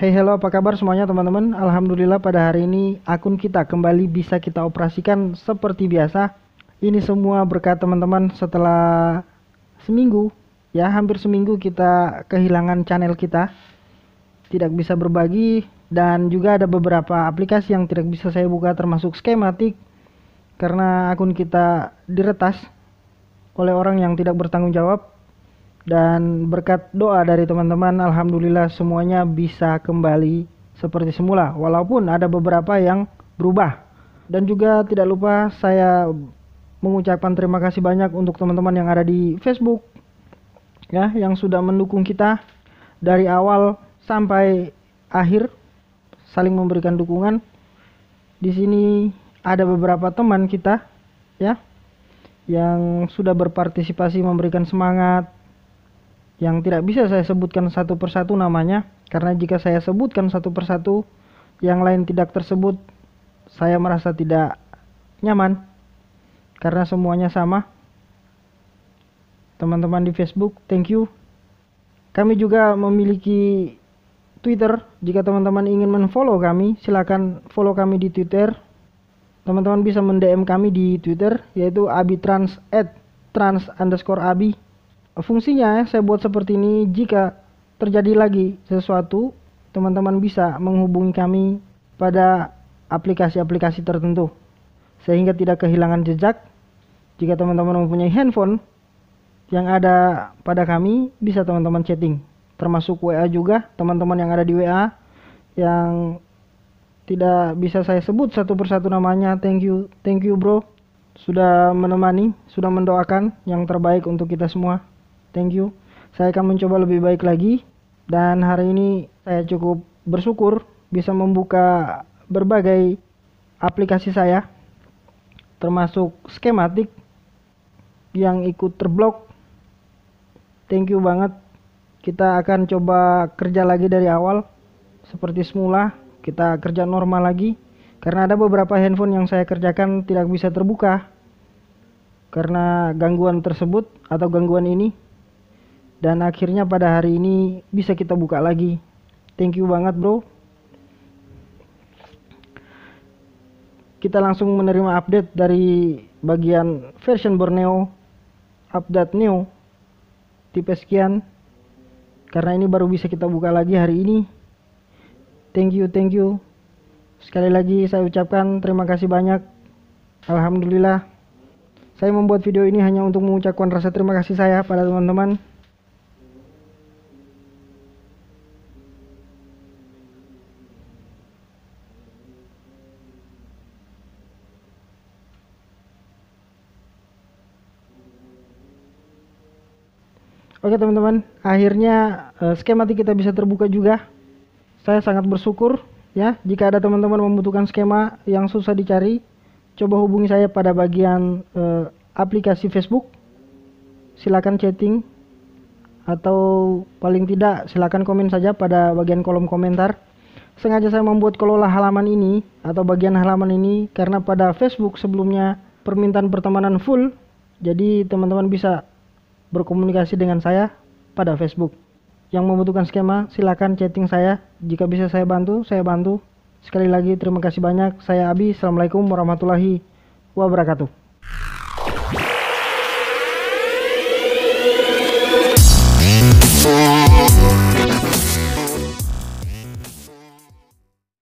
Hey hello apa kabar semuanya teman-teman Alhamdulillah pada hari ini akun kita kembali bisa kita operasikan seperti biasa Ini semua berkat teman-teman setelah seminggu Ya hampir seminggu kita kehilangan channel kita Tidak bisa berbagi dan juga ada beberapa aplikasi yang tidak bisa saya buka termasuk skematik Karena akun kita diretas oleh orang yang tidak bertanggung jawab dan berkat doa dari teman-teman alhamdulillah semuanya bisa kembali seperti semula walaupun ada beberapa yang berubah dan juga tidak lupa saya mengucapkan terima kasih banyak untuk teman-teman yang ada di Facebook ya yang sudah mendukung kita dari awal sampai akhir saling memberikan dukungan di sini ada beberapa teman kita ya yang sudah berpartisipasi memberikan semangat yang tidak bisa saya sebutkan satu persatu namanya karena jika saya sebutkan satu persatu yang lain tidak tersebut saya merasa tidak nyaman karena semuanya sama teman-teman di Facebook thank you kami juga memiliki Twitter jika teman-teman ingin menfollow kami silakan follow kami di Twitter teman-teman bisa mendm kami di Twitter yaitu abitrans at trans underscore abi Fungsinya ya, saya buat seperti ini jika terjadi lagi sesuatu, teman-teman bisa menghubungi kami pada aplikasi-aplikasi tertentu sehingga tidak kehilangan jejak. Jika teman-teman mempunyai handphone yang ada pada kami, bisa teman-teman chatting, termasuk WA juga, teman-teman yang ada di WA yang tidak bisa saya sebut satu persatu namanya. Thank you, thank you bro. Sudah menemani, sudah mendoakan yang terbaik untuk kita semua thank you saya akan mencoba lebih baik lagi dan hari ini saya cukup bersyukur bisa membuka berbagai aplikasi saya termasuk skematik yang ikut terblok thank you banget kita akan coba kerja lagi dari awal seperti semula kita kerja normal lagi karena ada beberapa handphone yang saya kerjakan tidak bisa terbuka karena gangguan tersebut atau gangguan ini dan akhirnya pada hari ini bisa kita buka lagi. Thank you banget bro. Kita langsung menerima update dari bagian version Borneo update new tipe sekian karena ini baru bisa kita buka lagi hari ini thank you thank you sekali lagi saya ucapkan terima kasih banyak Alhamdulillah saya membuat video ini hanya untuk mengucapkan rasa terima kasih saya pada teman-teman Oke teman-teman, akhirnya uh, eh, skematik kita bisa terbuka juga. Saya sangat bersyukur ya jika ada teman-teman membutuhkan skema yang susah dicari, coba hubungi saya pada bagian uh, aplikasi Facebook. Silakan chatting atau paling tidak silakan komen saja pada bagian kolom komentar. Sengaja saya membuat kelola halaman ini atau bagian halaman ini karena pada Facebook sebelumnya permintaan pertemanan full. Jadi teman-teman bisa berkomunikasi dengan saya pada Facebook. Yang membutuhkan skema, silakan chatting saya. Jika bisa saya bantu, saya bantu. Sekali lagi terima kasih banyak. Saya Abi. Assalamualaikum warahmatullahi wabarakatuh.